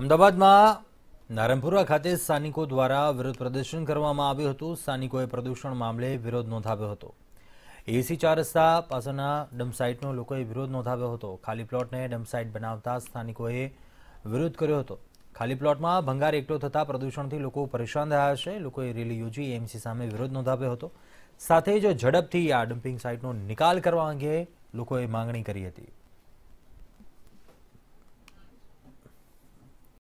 અમદાવાદમાં નારણપુરા ખાતે સ્થાનિકો દ્વારા વિરોધ પ્રદર્શન કરવામાં આવ્યું હતું સ્થાનિકોએ પ્રદૂષણ મામલે વિરોધ નોંધાવ્યો હતો એસી ચાર રસ્તા પાસેના ડમ્પસાઇટનો લોકોએ વિરોધ નોંધાવ્યો હતો ખાલી પ્લોટને ડમ્પસાઇટ બનાવતા સ્થાનિકોએ વિરોધ કર્યો હતો ખાલી પ્લોટમાં ભંગાર એકઠો થતાં પ્રદૂષણથી લોકો પરેશાન થયા છે લોકોએ રેલી યોજી એમસી સામે વિરોધ નોંધાવ્યો હતો સાથે જ ઝડપથી આ ડમ્પિંગ સાઇટનો નિકાલ કરવા અંગે લોકોએ માંગણી કરી હતી